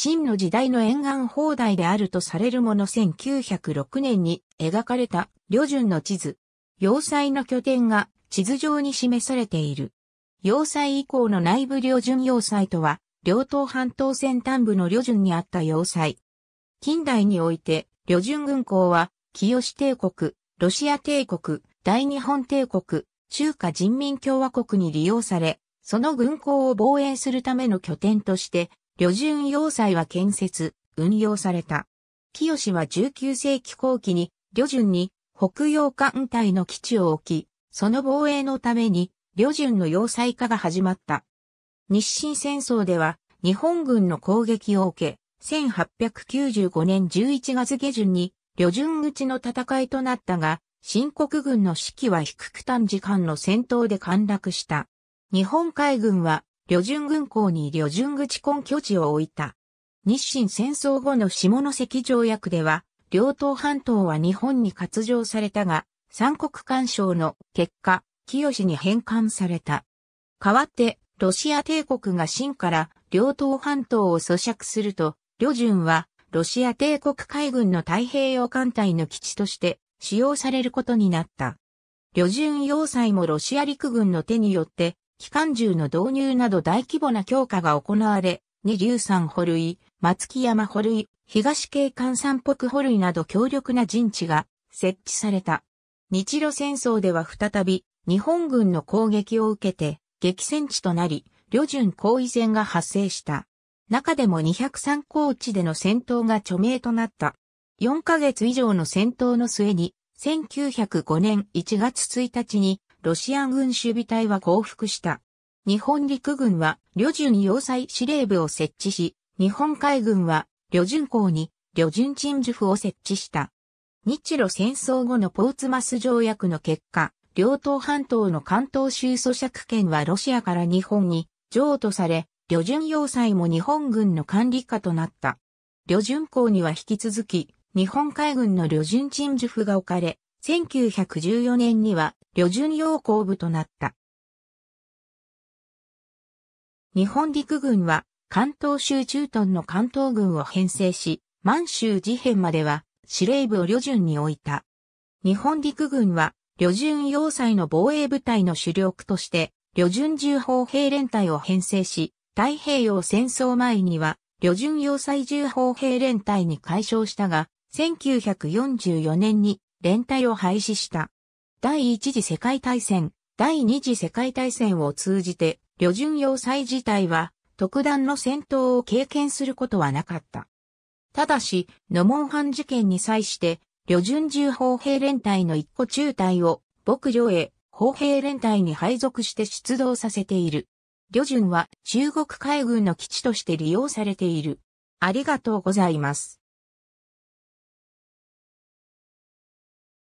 真の時代の沿岸放題であるとされるもの1906年に描かれた旅順の地図。要塞の拠点が地図上に示されている。要塞以降の内部旅順要塞とは、両島半島先端部の旅順にあった要塞。近代において、旅順軍港は、清帝国、ロシア帝国、大日本帝国、中華人民共和国に利用され、その軍港を防衛するための拠点として旅順要塞は建設、運用された。清は19世紀後期に、旅順に北洋艦隊の基地を置き、その防衛のために、旅順の要塞化が始まった。日清戦争では、日本軍の攻撃を受け、1895年11月下旬に、旅順口の戦いとなったが、新国軍の士気は低く短時間の戦闘で陥落した。日本海軍は旅順軍港に旅順口根拠地を置いた。日清戦争後の下関条約では、両島半島は日本に割譲されたが、三国干渉の結果、清に返還された。代わって、ロシア帝国が清から両島半島を咀嚼すると、旅順はロシア帝国海軍の太平洋艦隊の基地として使用されることになった。旅順要塞もロシア陸軍の手によって機関銃の導入など大規模な強化が行われ、二流山保類、松木山保類、東京関山北保類など強力な陣地が設置された。日露戦争では再び日本軍の攻撃を受けて激戦地となり、旅順後遺戦が発生した。中でも203高地での戦闘が著名となった。4ヶ月以上の戦闘の末に、1905年1月1日にロシア軍守備隊は降伏した。日本陸軍は、旅順要塞司令部を設置し、日本海軍は、旅順港に、旅順鎮守府を設置した。日露戦争後のポーツマス条約の結果、両党半島の関東州租借権はロシアから日本に譲渡され、旅順要塞も日本軍の管理下となった。旅順港には引き続き、日本海軍の旅順鎮守府が置かれ、1914年には旅順要項部となった。日本陸軍は関東州駐屯の関東軍を編成し、満州事変までは司令部を旅順に置いた。日本陸軍は旅順要塞の防衛部隊の主力として、旅順重砲兵連隊を編成し、太平洋戦争前には、旅順要塞重砲兵連隊に改称したが、1944年に連隊を廃止した。第一次世界大戦、第二次世界大戦を通じて、旅順要塞自体は、特段の戦闘を経験することはなかった。ただし、ノモンン事件に際して、旅順重砲兵連隊の一個中隊を、牧場へ、砲兵連隊に配属して出動させている。旅順は中国海軍の基地として利用されている。ありがとうございます。